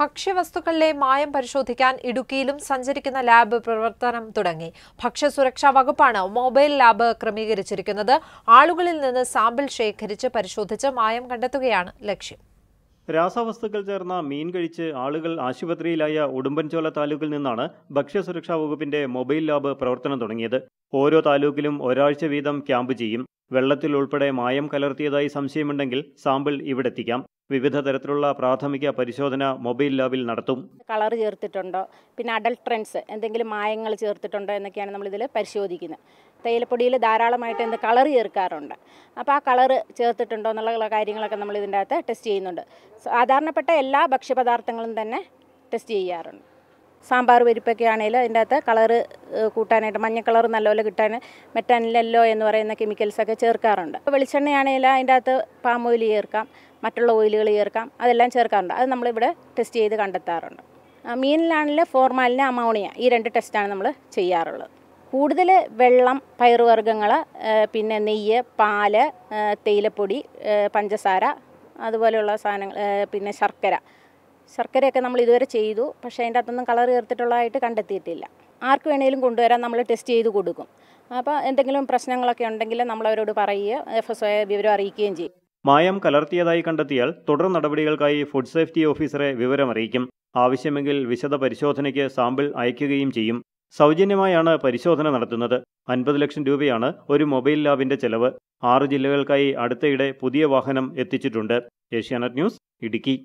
ഭക്ഷ്യവസ്തുക്കളിലെ മായം പരിശോധിക്കാൻ ഇടുക്കിയിലും സഞ്ചരിക്കുന്ന ലാബ് പ്രവർത്തനം തുടങ്ങി ഭക്ഷ്യസുരക്ഷാ വകുപ്പാണ് മൊബൈൽ ലാബ് ക്രമീകരിച്ചിരിക്കുന്നത് ആളുകളിൽ നിന്ന് സാമ്പിൾ ശേഖരിച്ച് പരിശോധിച്ച് മായം കണ്ടെത്തുകയാണ് ലക്ഷ്യം രാസവസ്തുക്കൾ ചേർന്ന മീൻ കഴിച്ച് ആളുകൾ ആശുപത്രിയിലായ ഉടുമ്പൻചോല താലൂക്കിൽ നിന്നാണ് ഭക്ഷ്യസുരക്ഷാ വകുപ്പിന്റെ മൊബൈൽ ലാബ് പ്രവർത്തനം തുടങ്ങിയത് ഓരോ താലൂക്കിലും ഒരാഴ്ച വീതം ക്യാമ്പ് ചെയ്യും വെള്ളത്തിൽ ഉൾപ്പെടെ മായം കലർത്തിയതായി സംശയമുണ്ടെങ്കിൽ സാമ്പിൾ ഇവിടെ എത്തിക്കാം വിവിധ തരത്തിലുള്ള പ്രാഥമിക പരിശോധന മൊബൈൽ ലാബിൽ നടത്തും കളർ ചേർത്തിട്ടുണ്ടോ പിന്നെ അഡൾട്രൻസ് എന്തെങ്കിലും മായങ്ങൾ ചേർത്തിട്ടുണ്ടോ എന്നൊക്കെയാണ് നമ്മൾ ഇതിൽ പരിശോധിക്കുന്നത് തേയിലപ്പൊടിയിൽ ധാരാളമായിട്ട് എന്ത് കളർ ചേർക്കാറുണ്ട് അപ്പോൾ ആ കളർ ചേർത്തിട്ടുണ്ടോ എന്നുള്ള കാര്യങ്ങളൊക്കെ നമ്മൾ ഇതിൻ്റെ അകത്ത് ടെസ്റ്റ് ചെയ്യുന്നുണ്ട് സാധാരണപ്പെട്ട എല്ലാ ഭക്ഷ്യപദാർത്ഥങ്ങളും തന്നെ ടെസ്റ്റ് ചെയ്യാറുണ്ട് സാമ്പാർ പരിപ്പൊക്കെ ആണെങ്കിൽ അതിൻ്റെ അകത്ത് കളറ് കൂട്ടാനായിട്ട് മഞ്ഞ കളർ നല്ലപോലെ കിട്ടാൻ മെറ്റാനിലെല്ലോ എന്ന് പറയുന്ന കെമിക്കൽസൊക്കെ ചേർക്കാറുണ്ട് വെളിച്ചെണ്ണയാണെങ്കിൽ അതിൻ്റെ അകത്ത് പാം ഓയിൽ ചേർക്കാം മറ്റുള്ള ഓയിലുകൾ ചേർക്കാം അതെല്ലാം ചേർക്കാറുണ്ട് അത് നമ്മളിവിടെ ടെസ്റ്റ് ചെയ്ത് കണ്ടെത്താറുണ്ട് മീനിലാണെങ്കിൽ ഫോർമാലിന് അമോണിയ ഈ രണ്ട് ടെസ്റ്റാണ് നമ്മൾ ചെയ്യാറുള്ളത് കൂടുതൽ വെള്ളം പയറുവർഗ്ഗങ്ങൾ പിന്നെ നെയ്യ് പാല് തേയിലപ്പൊടി പഞ്ചസാര അതുപോലെയുള്ള സാധനങ്ങൾ പിന്നെ ശർക്കര ശർക്കരയൊക്കെ നമ്മൾ ഇതുവരെ ചെയ്തു പക്ഷേ അതിൻ്റെ അകത്തൊന്നും കളർ ചേർത്തിട്ടുള്ളതായിട്ട് കണ്ടെത്തിയിട്ടില്ല ആർക്ക് വേണേലും കൊണ്ടുവരാൻ നമ്മൾ ടെസ്റ്റ് ചെയ്ത് കൊടുക്കും അപ്പോൾ എന്തെങ്കിലും പ്രശ്നങ്ങളൊക്കെ ഉണ്ടെങ്കിൽ അവരോട് പറയുക എഫ് എസ് ഒയെ വിവരം അറിയിക്കുകയും ചെയ്യും മായം കലർത്തിയതായി കണ്ടെത്തിയാൽ തുടർ നടപടികൾക്കായി ഫുഡ് സേഫ്റ്റി ഓഫീസറെ വിവരം അറിയിക്കും ആവശ്യമെങ്കിൽ വിശദ പരിശോധനയ്ക്ക് സാമ്പിൾ അയക്കുകയും ചെയ്യും സൗജന്യമായാണ് പരിശോധന നടത്തുന്നത് അൻപത് ലക്ഷം രൂപയാണ് ഒരു മൊബൈൽ ലാബിന്റെ ചെലവ് ആറ് ജില്ലകൾക്കായി അടുത്തയിടെ പുതിയ വാഹനം എത്തിച്ചിട്ടുണ്ട് ഏഷ്യാനെറ്റ് ന്യൂസ് ഇടുക്കി